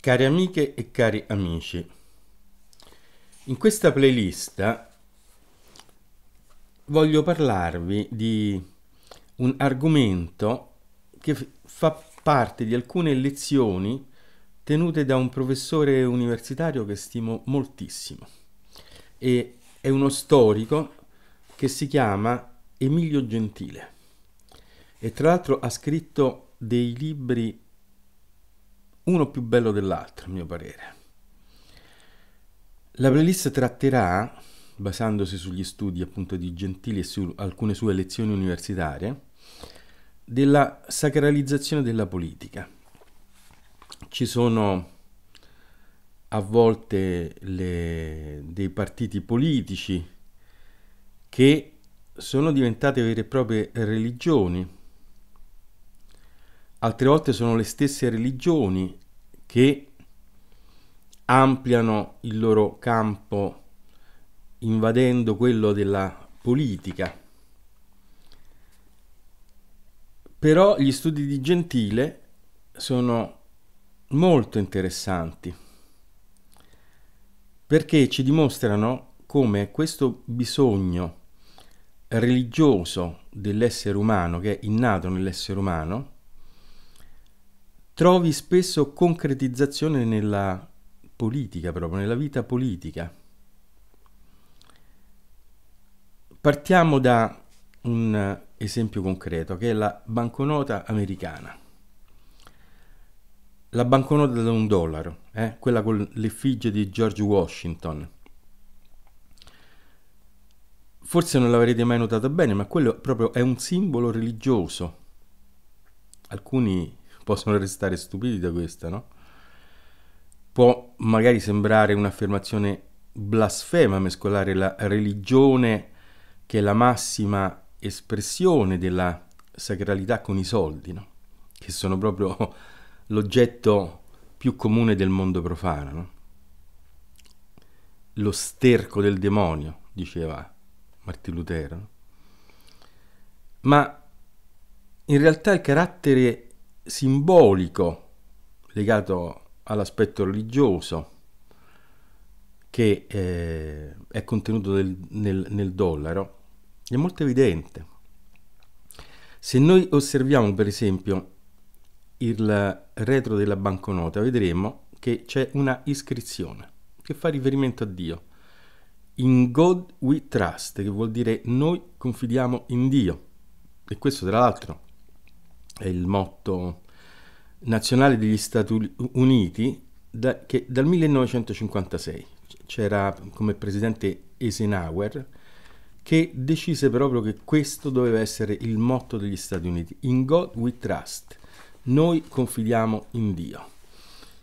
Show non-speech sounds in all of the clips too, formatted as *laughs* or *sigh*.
Cari amiche e cari amici, in questa playlist voglio parlarvi di un argomento che fa parte di alcune lezioni tenute da un professore universitario che stimo moltissimo e è uno storico che si chiama Emilio Gentile e tra l'altro ha scritto dei libri uno più bello dell'altro, a mio parere. La playlist tratterà, basandosi sugli studi appunto di Gentili e su alcune sue lezioni universitarie, della sacralizzazione della politica. Ci sono a volte le, dei partiti politici che sono diventate vere e proprie religioni, altre volte sono le stesse religioni che ampliano il loro campo invadendo quello della politica. Però gli studi di Gentile sono molto interessanti perché ci dimostrano come questo bisogno religioso dell'essere umano, che è innato nell'essere umano, trovi spesso concretizzazione nella politica, proprio nella vita politica. Partiamo da un esempio concreto che è la banconota americana. La banconota da un dollaro, eh? quella con l'effigie di George Washington. Forse non l'avrete mai notata bene, ma quello proprio è un simbolo religioso. Alcuni possono restare stupiti da questa, no? Può magari sembrare un'affermazione blasfema mescolare la religione, che è la massima espressione della sacralità, con i soldi, no? Che sono proprio *laughs* l'oggetto più comune del mondo profano, no? Lo sterco del demonio, diceva Martin Lutero. Ma in realtà il carattere simbolico legato all'aspetto religioso che eh, è contenuto del, nel, nel dollaro è molto evidente. Se noi osserviamo per esempio il retro della banconota vedremo che c'è una iscrizione che fa riferimento a Dio. In God we trust, che vuol dire noi confidiamo in Dio. E questo tra l'altro è il motto nazionale degli Stati Uniti da, che dal 1956 c'era come presidente Eisenhower che decise proprio che questo doveva essere il motto degli Stati Uniti, in God we trust, noi confidiamo in Dio.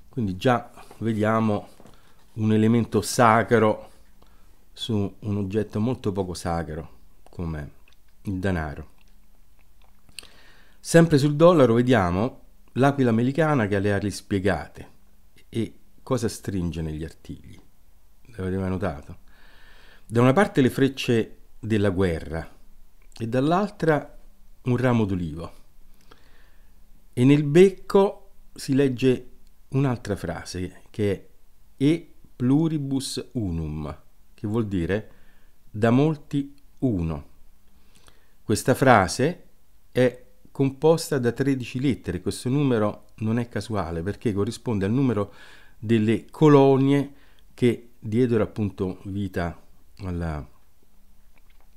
Quindi già vediamo un elemento sacro su un oggetto molto poco sacro come il denaro. Sempre sul dollaro vediamo l'aquila americana che ha le ali spiegate e cosa stringe negli artigli. L'avete mai notato? Da una parte le frecce della guerra e dall'altra un ramo d'olivo. E nel becco si legge un'altra frase che è E pluribus unum, che vuol dire da molti uno. Questa frase è composta da 13 lettere. Questo numero non è casuale perché corrisponde al numero delle colonie che diedero appunto vita alla,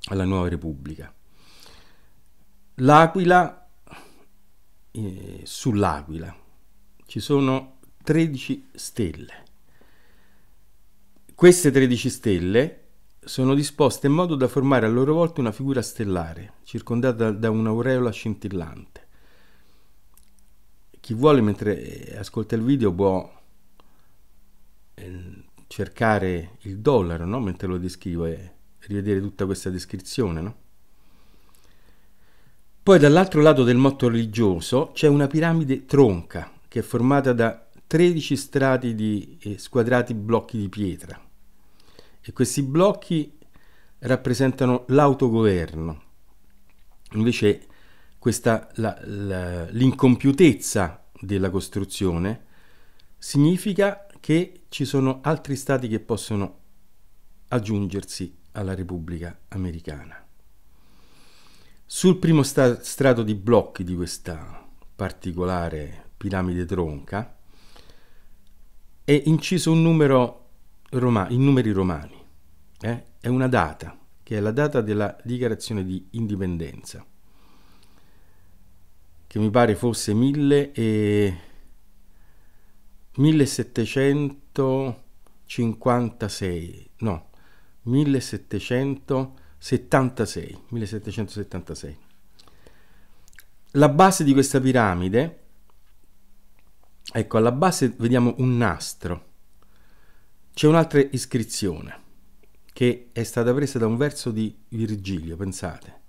alla nuova Repubblica. L'Aquila, eh, sull'Aquila ci sono 13 stelle. Queste 13 stelle sono disposte in modo da formare a loro volta una figura stellare, circondata da un'aureola scintillante. Chi vuole mentre eh, ascolta il video può eh, cercare il dollaro no? mentre lo descrivo e rivedere tutta questa descrizione. No? Poi dall'altro lato del motto religioso c'è una piramide tronca che è formata da 13 strati di eh, squadrati blocchi di pietra e questi blocchi rappresentano l'autogoverno. Invece questa, l'incompiutezza della costruzione significa che ci sono altri stati che possono aggiungersi alla Repubblica Americana. Sul primo strato di blocchi di questa particolare piramide tronca è inciso un numero Roma, in numeri romani eh, è una data, che è la data della dichiarazione di indipendenza, che mi pare fosse 1756, no, 1776, 1776. La base di questa piramide, ecco, alla base vediamo un nastro. C'è un'altra iscrizione che è stata presa da un verso di Virgilio, pensate,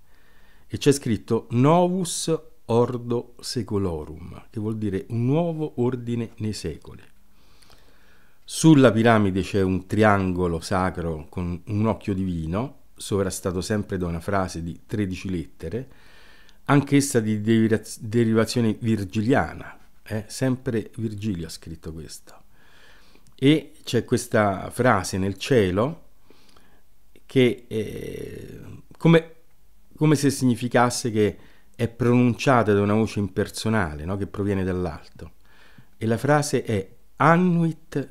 e c'è scritto Novus Ordo Secolorum, che vuol dire un nuovo ordine nei secoli. Sulla piramide c'è un triangolo sacro con un occhio divino, sovrastato sempre da una frase di 13 lettere, anch'essa di derivazione virgiliana, eh? sempre Virgilio ha scritto questo. E c'è questa frase nel cielo che eh, come, come, se significasse che è pronunciata da una voce impersonale, no? che proviene dall'alto. E la frase è Annuit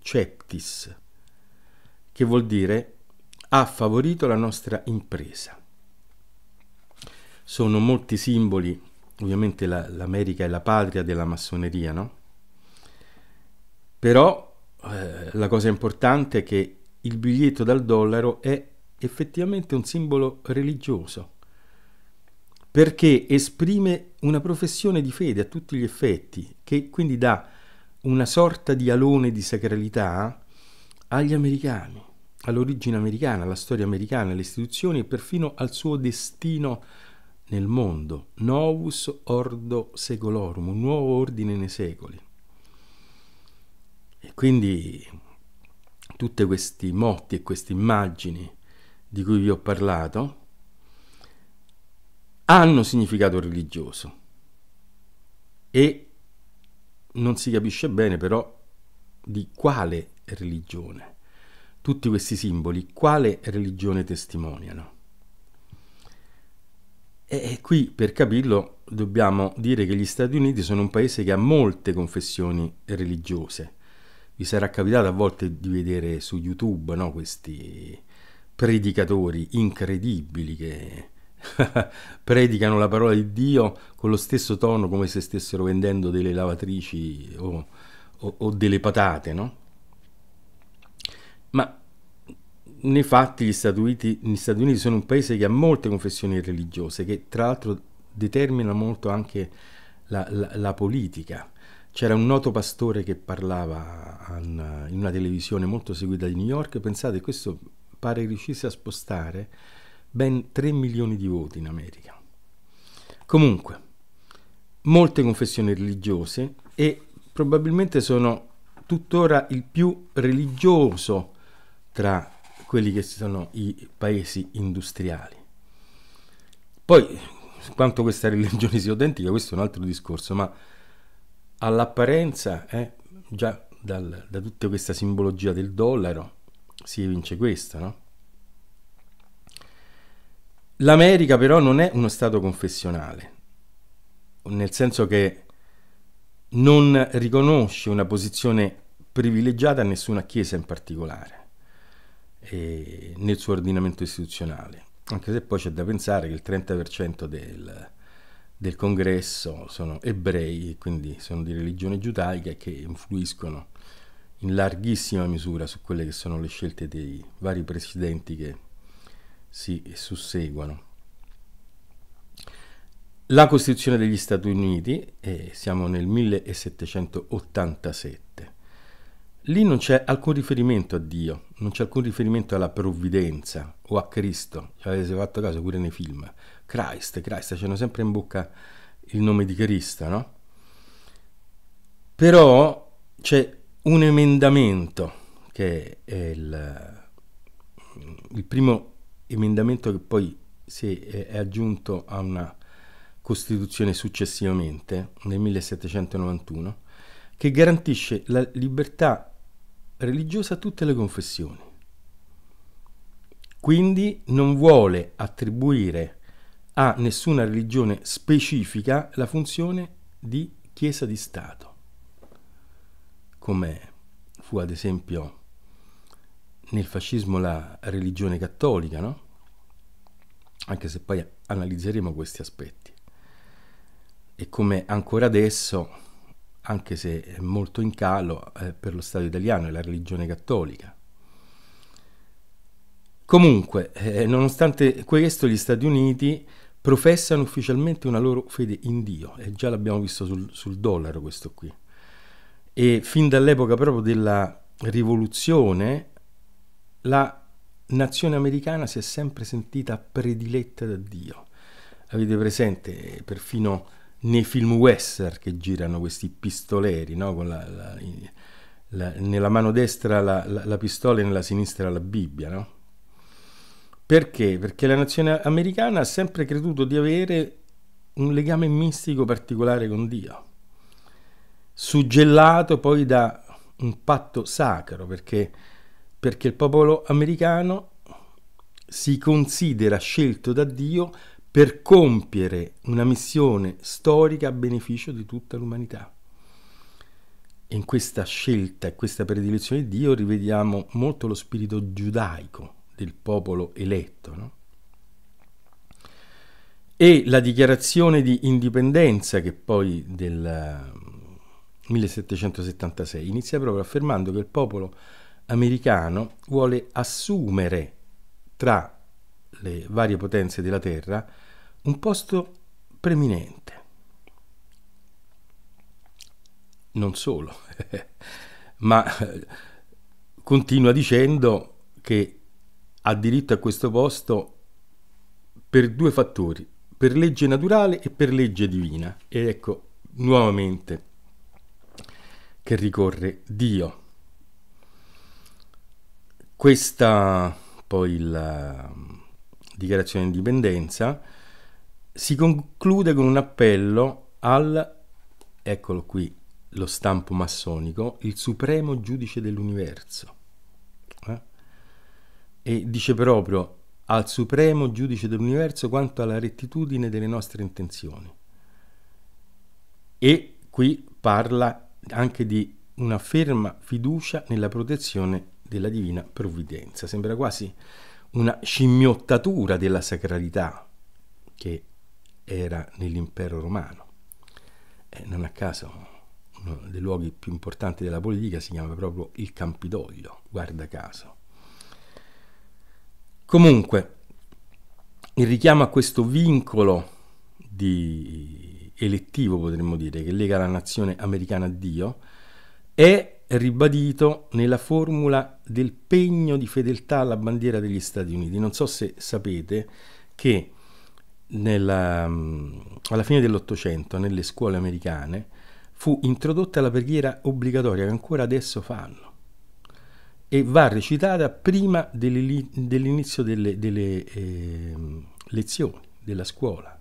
Ceptis, che vuol dire ha favorito la nostra impresa. Sono molti simboli, ovviamente la, l'America è la patria della massoneria, no? Però eh, la cosa importante è che il biglietto dal dollaro è effettivamente un simbolo religioso, perché esprime una professione di fede a tutti gli effetti, che quindi dà una sorta di alone di sacralità agli americani, all'origine americana, alla storia americana, alle istituzioni e perfino al suo destino nel mondo, novus ordo secolorum, un nuovo ordine nei secoli. E quindi tutti questi motti e queste immagini di cui vi ho parlato hanno significato religioso e non si capisce bene però di quale religione. Tutti questi simboli quale religione testimoniano? E qui per capirlo dobbiamo dire che gli Stati Uniti sono un paese che ha molte confessioni religiose vi sarà capitato a volte di vedere su YouTube no, questi predicatori incredibili che *laughs* predicano la parola di Dio con lo stesso tono come se stessero vendendo delle lavatrici o, o, o delle patate, no? Ma nei fatti gli Stati, Uniti, gli Stati, Uniti, sono un paese che ha molte confessioni religiose, che tra l'altro determinano molto anche la, la, la politica c'era un noto pastore che parlava in una televisione molto seguita di New York, pensate questo pare riuscisse a spostare ben 3 milioni di voti in America. Comunque, molte confessioni religiose e probabilmente sono tuttora il più religioso tra quelli che sono i paesi industriali. Poi, quanto questa *laughs* religione sia autentica, questo è un altro discorso, ma all'apparenza, eh, già dal, da tutta questa simbologia del dollaro, si evince questo, no? L'America però non è uno Stato confessionale, nel senso che non riconosce una posizione privilegiata a nessuna Chiesa in particolare, eh, nel suo ordinamento istituzionale, anche se poi c'è da pensare che il 30% del, del congresso sono ebrei, quindi sono di religione giudaica, che influiscono in larghissima misura su quelle che sono le scelte dei vari presidenti che si susseguono. La Costituzione degli Stati Uniti, eh, siamo nel 1787, Lì non c'è alcun riferimento a Dio, non c'è alcun riferimento alla provvidenza o a Cristo. Ci avete fatto caso pure nei film. Christ, Christ, c'hanno cioè sempre in bocca il nome di Cristo, no? Però c'è un emendamento che è il, il primo emendamento che poi si è, è aggiunto a una Costituzione successivamente, nel 1791, che garantisce la libertà religiosa a tutte le confessioni. Quindi non vuole attribuire a nessuna religione specifica la funzione di Chiesa di Stato, come fu ad esempio nel fascismo la religione cattolica, no? anche se poi analizzeremo questi aspetti, e come ancora adesso anche se è molto in calo eh, per lo Stato italiano e la religione cattolica. Comunque, eh, nonostante questo, gli Stati Uniti professano ufficialmente una loro fede in Dio, e già l'abbiamo visto sul, sul dollaro questo qui. E fin dall'epoca proprio della rivoluzione, la nazione americana si è sempre sentita prediletta da Dio. Avete presente eh, perfino nei film western che girano questi pistoleri, no? la, la, la, nella mano destra la, pistola e nella sinistra la Bibbia. No? Perché? Perché la nazione americana ha sempre creduto di avere un legame mistico particolare con Dio, suggellato poi da un patto sacro, perché, perché il popolo americano si considera scelto da Dio per compiere una missione storica a beneficio di tutta l'umanità. In questa scelta e questa predilezione di Dio rivediamo molto lo spirito giudaico del popolo eletto. No? E la dichiarazione di indipendenza che poi del 1776 eh, inizia proprio affermando che il popolo americano vuole assumere tra le varie potenze della terra un posto preminente. Non solo, *laughs* ma eh, continua dicendo che ha diritto a questo posto per due fattori, per legge naturale e per legge divina. Ed ecco nuovamente che ricorre Dio. Questa poi la mm, dichiarazione di indipendenza si conclude con un appello al, eccolo qui, lo stampo massonico, il supremo giudice dell'universo. Eh? E dice proprio al supremo giudice dell'universo quanto alla rettitudine delle nostre intenzioni. E qui parla anche di una ferma fiducia nella protezione della divina provvidenza. Sembra quasi una scimmiottatura della sacralità che era nell'impero romano. Eh, non a caso uno dei luoghi più importanti della politica si chiama proprio il Campidoglio, guarda caso. Comunque, il richiamo a questo vincolo di elettivo, potremmo dire, che lega la nazione americana a Dio, è ribadito nella formula del pegno di fedeltà alla bandiera degli Stati Uniti. Non so se sapete che nella, mm, alla fine dell'Ottocento nelle scuole americane fu introdotta la preghiera obbligatoria che ancora adesso fanno e va recitata prima dell'inizio delle, delle eh, lezioni della scuola.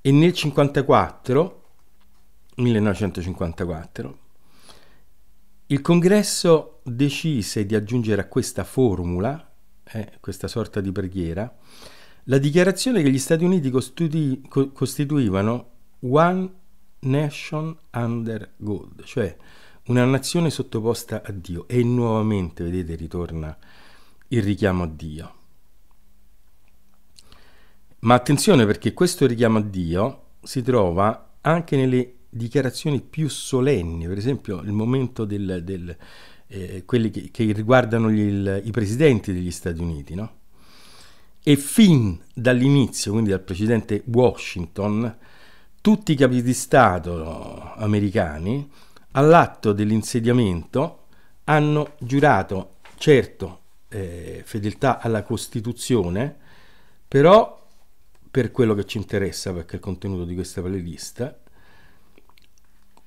E nel 54, 1954, il congresso decise di aggiungere a questa formula, eh, questa sorta di preghiera, la dichiarazione che gli Stati Uniti costui, co, costituivano One Nation Under God, cioè una nazione sottoposta a Dio. E nuovamente, vedete, ritorna il richiamo a Dio. Ma attenzione perché questo richiamo a Dio si trova anche nelle dichiarazioni più solenni, per esempio il momento del, del eh, quelli che, che riguardano gli, il, i presidenti degli Stati Uniti, no? e fin dall'inizio, quindi dal presidente Washington, tutti i capi di Stato americani all'atto dell'insediamento hanno giurato, certo, eh, fedeltà alla Costituzione, però per quello che ci interessa, perché è il contenuto di questa playlist,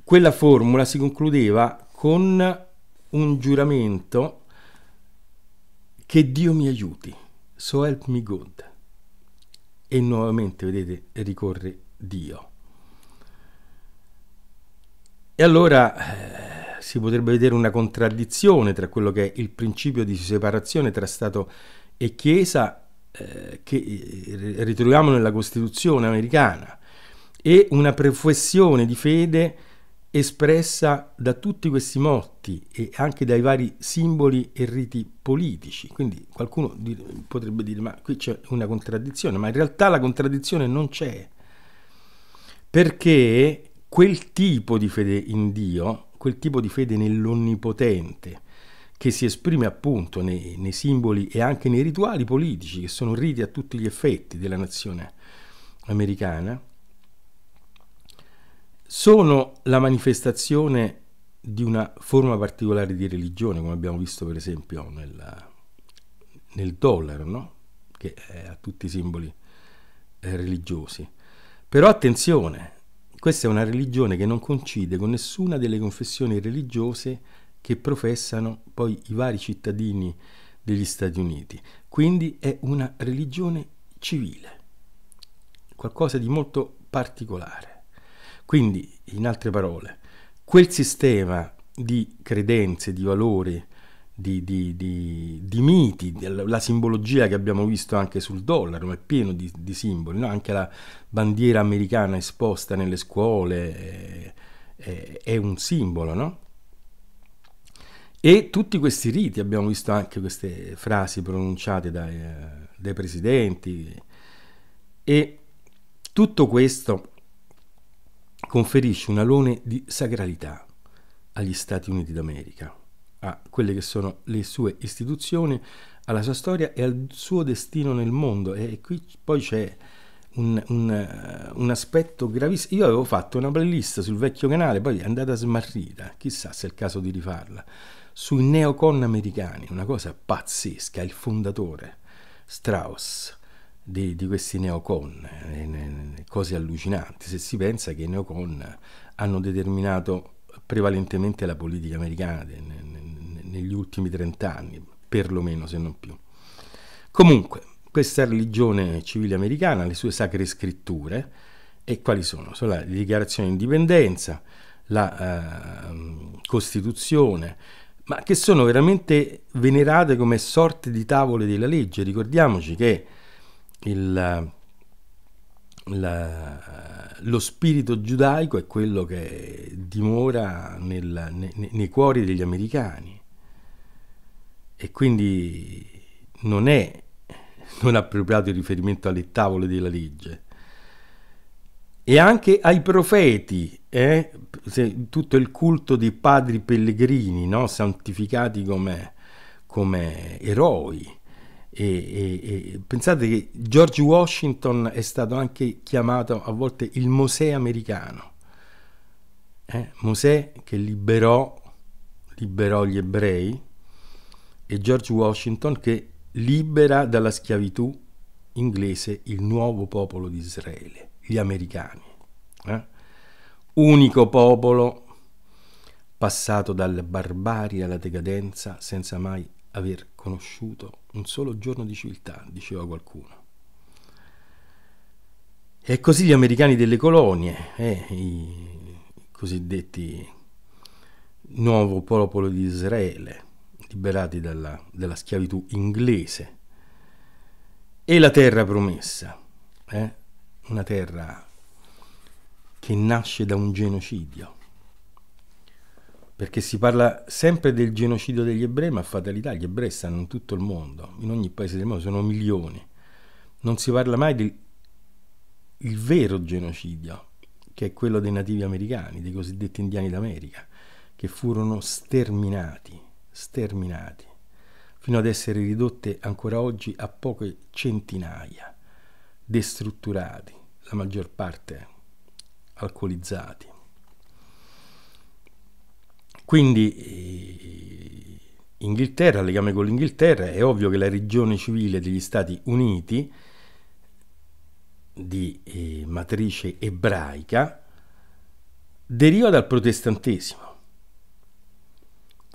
quella formula si concludeva con un giuramento che Dio mi aiuti. So help me God. E nuovamente, vedete, ricorre Dio. E allora eh, si potrebbe vedere una contraddizione tra quello che è il principio di separazione tra Stato e Chiesa eh, che eh, ritroviamo nella Costituzione americana e una professione di fede espressa da tutti questi motti e anche dai vari simboli e riti politici. Quindi qualcuno potrebbe dire ma qui c'è una contraddizione, ma in realtà la contraddizione non c'è, perché quel tipo di fede in Dio, quel tipo di fede nell'Onnipotente, che si esprime appunto nei, nei simboli e anche nei rituali politici, che sono riti a tutti gli effetti della nazione americana, sono la manifestazione di una forma particolare di religione, come abbiamo visto per esempio nel, nel dollaro, no? che ha tutti i simboli eh, religiosi. Però attenzione, questa è una religione che non coincide con nessuna delle confessioni religiose che professano poi i vari cittadini degli Stati Uniti. Quindi è una religione civile, qualcosa di molto particolare. Quindi, in altre parole, quel sistema di credenze, di valori, di, di, di, di, miti, la simbologia che abbiamo visto anche sul dollaro è pieno di, simboli, no? anche la bandiera americana esposta nelle scuole eh, è, è un simbolo, no? E tutti questi riti, abbiamo visto anche queste frasi pronunciate dai, eh, dai presidenti, e tutto questo conferisce un alone di sacralità agli Stati Uniti d'America, a quelle che sono le sue istituzioni, alla sua storia e al suo destino nel mondo. E qui poi c'è un, un, eh, un aspetto gravissimo. Io avevo fatto una playlist sul vecchio canale, poi è andata smarrita, chissà se è il caso di rifarla, sui neocon americani, una cosa pazzesca, il fondatore Strauss di, di questi neocon, eh, cose allucinanti, se si pensa che i neocon hanno determinato prevalentemente la politica americana negli ultimi 30 anni, perlomeno se non più. Comunque, questa religione civile americana, le sue sacre scritture, e quali sono? Sono la dichiarazione di indipendenza, la eh, Costituzione, ma che sono veramente venerate come sorte di tavole della legge. Ricordiamoci che il, la, lo spirito giudaico è quello che dimora nel, ne, nei cuori degli americani e quindi non è non appropriato il riferimento alle tavole della legge e anche ai profeti, eh? tutto il culto dei padri pellegrini, no? santificati come, come eroi e, e, e, pensate che George Washington è stato anche chiamato a volte il Mosè americano, eh? Mosè che liberò, liberò gli ebrei e George Washington che libera dalla schiavitù inglese il nuovo popolo di Israele, gli americani, eh? unico popolo passato dalla barbarie alla decadenza senza mai aver conosciuto un solo giorno di civiltà, diceva qualcuno. E così gli americani delle colonie, eh, i cosiddetti nuovo popolo di Israele, liberati dalla, dalla schiavitù inglese, e la terra promessa, eh, una terra che nasce da un genocidio, perché si parla sempre del genocidio degli ebrei, ma fatalità, gli ebrei stanno in tutto il mondo, in ogni paese del mondo, sono milioni. Non si parla mai del vero genocidio, che è quello dei nativi americani, dei cosiddetti indiani d'America, che furono sterminati, sterminati, fino ad essere ridotte ancora oggi a poche centinaia, destrutturati, la maggior parte alcolizzati. Quindi eh, Inghilterra, legame con l'Inghilterra, è ovvio che la regione civile degli Stati Uniti di eh, matrice ebraica deriva dal protestantesimo,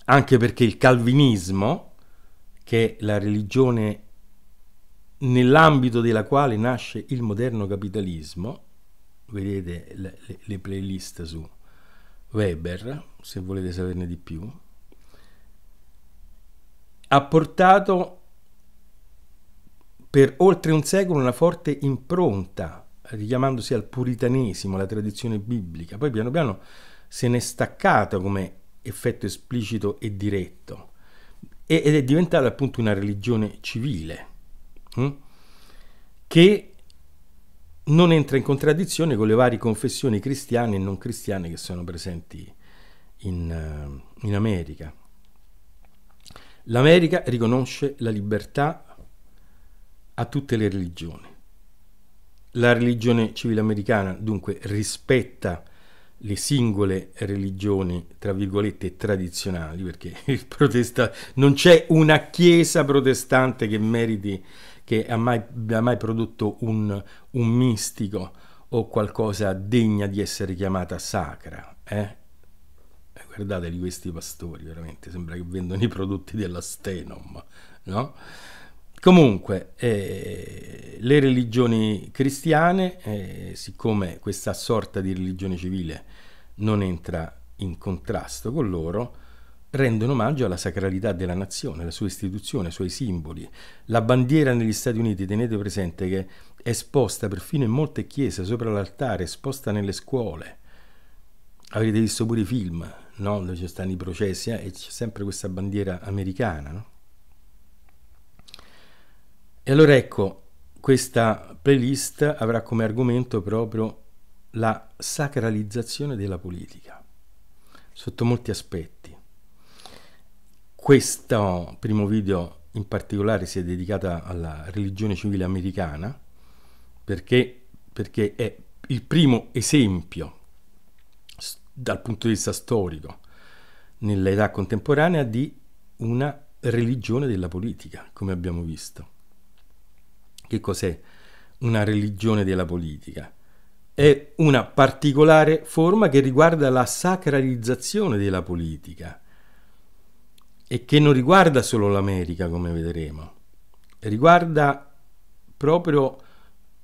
anche perché il calvinismo, che è la religione nell'ambito della quale nasce il moderno capitalismo, vedete le, le playlist su Weber, se volete saperne di più, ha portato per oltre un secolo una forte impronta, richiamandosi al puritanesimo, alla tradizione biblica. Poi piano piano se n'è staccata come effetto esplicito e diretto ed è diventata appunto una religione civile hm? che non entra in contraddizione con le varie confessioni cristiane e non cristiane che sono presenti in, eh, in America. L'America riconosce la libertà a tutte le religioni. La religione civile americana dunque rispetta le singole religioni, tra virgolette, tradizionali, perché *laughs* non c'è una chiesa protestante che meriti che ha mai, ha mai prodotto un, un, mistico o qualcosa degna di essere chiamata sacra. Eh? eh guardate di questi pastori, veramente sembra che vendono i prodotti dell'astenom, no? Comunque, eh, le religioni cristiane, eh, siccome questa sorta di religione civile non entra in contrasto con loro, rendono omaggio alla sacralità della nazione, alla sua istituzione, ai suoi simboli. La bandiera negli Stati Uniti, tenete presente che è esposta perfino in molte chiese, sopra l'altare, esposta nelle scuole. Avrete visto pure i film, no? dove ci stanno i processi eh? e c'è sempre questa bandiera americana. No? E allora ecco, questa playlist avrà come argomento proprio la sacralizzazione della politica, sotto molti aspetti questo primo video in particolare si è dedicato alla religione civile americana perché, perché è il primo esempio dal punto di vista storico nell'età contemporanea di una religione della politica, come abbiamo visto. Che cos'è una religione della politica? È una particolare forma che riguarda la sacralizzazione della politica, e che non riguarda solo l'America, come vedremo, riguarda proprio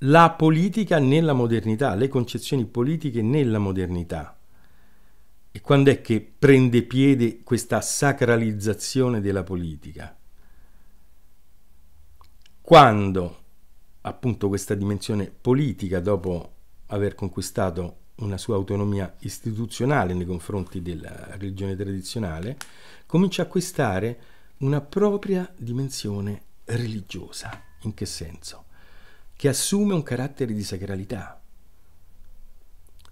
la politica nella modernità, le concezioni politiche nella modernità. E quando è che prende piede questa sacralizzazione della politica? Quando appunto questa dimensione politica, dopo aver conquistato una sua autonomia istituzionale nei confronti della religione tradizionale, comincia a acquistare una propria dimensione religiosa. In che senso? Che assume un carattere di sacralità,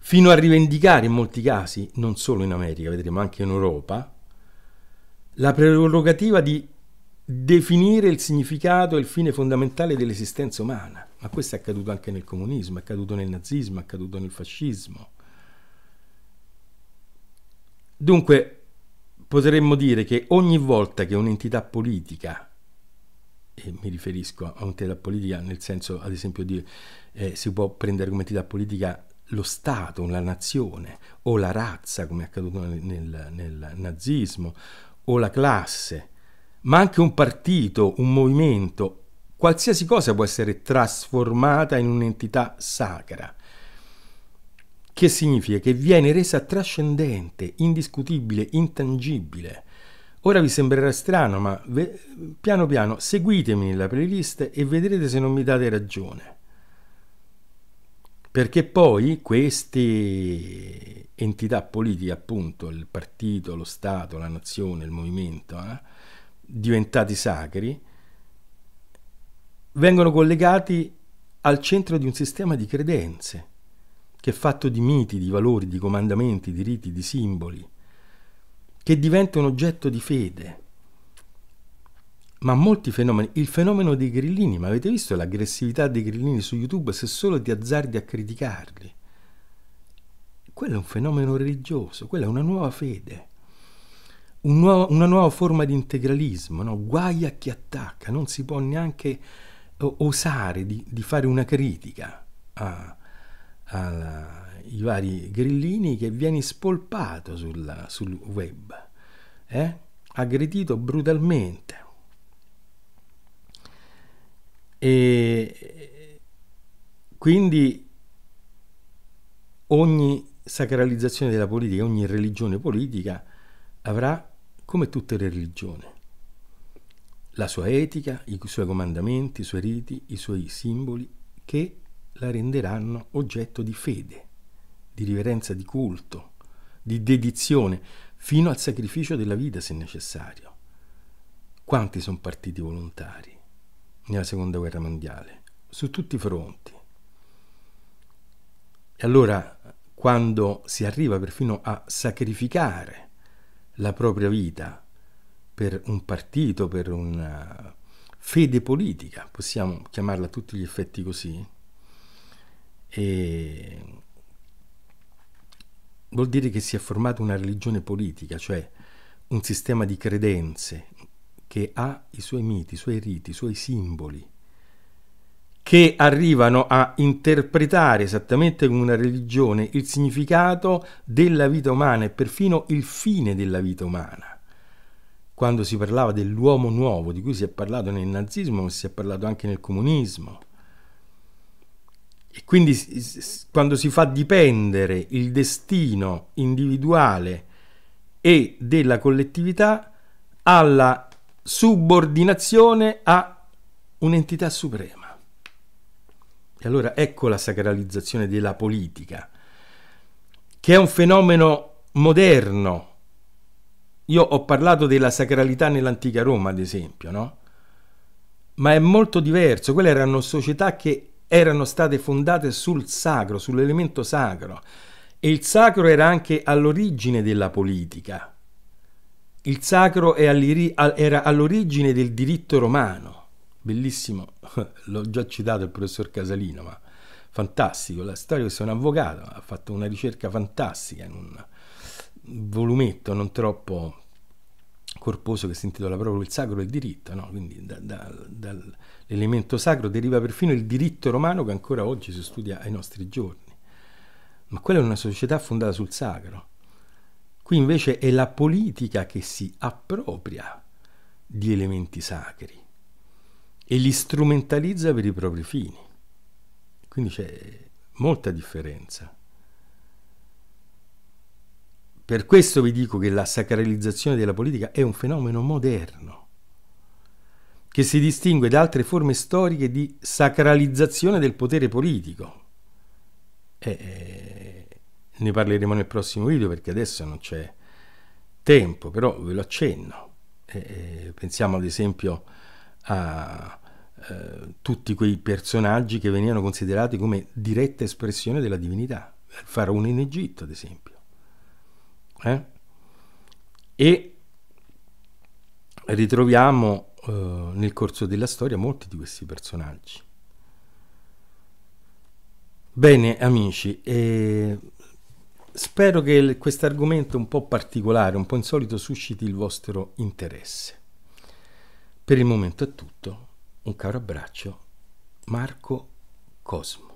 fino a rivendicare in molti casi, non solo in America, vedremo anche in Europa, la prerogativa di definire il significato e il fine fondamentale dell'esistenza umana. Ma questo è accaduto anche nel comunismo, è accaduto nel nazismo, è accaduto nel fascismo. Dunque potremmo dire che ogni volta che un'entità politica, e mi riferisco a un'entità politica nel senso ad esempio di, eh, si può prendere come entità politica lo Stato, la nazione, o la razza, come è accaduto nel, nel, nel nazismo, o la classe, ma anche un partito, un movimento Qualsiasi cosa può essere trasformata in un'entità sacra, che significa che viene resa trascendente, indiscutibile, intangibile. Ora vi sembrerà strano, ma piano piano seguitemi nella playlist e vedrete se non mi date ragione. Perché poi queste entità politiche, appunto, il partito, lo Stato, la nazione, il movimento, eh, diventati sacri, vengono collegati al centro di un sistema di credenze, che è fatto di miti, di valori, di comandamenti, di riti, di simboli, che diventa un oggetto di fede. Ma molti fenomeni, il fenomeno dei grillini, ma avete visto l'aggressività dei grillini su YouTube se solo ti azzardi a criticarli? Quello è un fenomeno religioso, quella è una nuova fede, un nuovo, una nuova forma di integralismo, no? guai a chi attacca, non si può neanche osare di, di fare una critica ai vari grillini che viene spolpato sul, sul web, eh? aggredito brutalmente. E quindi ogni sacralizzazione della politica, ogni religione politica avrà, come tutte le religioni, la sua etica, i suoi comandamenti, i suoi riti, i suoi simboli che la renderanno oggetto di fede, di riverenza, di culto, di dedizione, fino al sacrificio della vita se necessario. Quanti sono partiti volontari nella seconda guerra mondiale? Su tutti i fronti. E allora quando si arriva perfino a sacrificare la propria vita per un partito, per una eh, fede politica, possiamo chiamarla a tutti gli effetti così, e vuol dire che si è formata una religione politica, cioè un sistema di credenze che ha i suoi miti, i suoi riti, i suoi simboli, che arrivano a interpretare esattamente come una religione il significato della vita umana e perfino il fine della vita umana quando si parlava dell'uomo nuovo, di cui si è parlato nel nazismo, ma si è parlato anche nel comunismo. E quindi quando si fa dipendere il destino individuale e della collettività alla subordinazione a un'entità suprema. E allora ecco la sacralizzazione della politica, che è un fenomeno moderno, io ho parlato della sacralità nell'antica Roma, ad esempio, no? Ma è molto diverso, quelle erano società che erano state fondate sul sacro, sull'elemento sacro. E il sacro era anche all'origine della politica. Il sacro era all'origine del diritto romano. Bellissimo, *laughs* l'ho già citato il professor Casalino, ma fantastico, la storia di un avvocato, ha fatto una ricerca fantastica in un volumetto non troppo corposo che si intitola proprio Il sacro e il diritto, no? quindi da, da, dall'elemento sacro deriva perfino il diritto romano che ancora oggi si studia ai nostri giorni. Ma quella è una società fondata sul sacro. Qui invece è la politica che si appropria di elementi sacri e li strumentalizza per i propri fini. Quindi c'è molta differenza. Per questo vi dico che la sacralizzazione della politica è un fenomeno moderno che si distingue da altre forme storiche di sacralizzazione del potere politico. E ne parleremo nel prossimo video perché adesso non c'è tempo, però ve lo accenno. E pensiamo ad esempio a eh, tutti quei personaggi che venivano considerati come diretta espressione della divinità, il faraone in Egitto ad esempio eh? e ritroviamo eh, nel corso della storia molti di questi personaggi. Bene amici, eh, spero che questo argomento un po' particolare, un po' insolito, susciti il vostro interesse. Per il momento è tutto, un caro abbraccio, Marco Cosmo.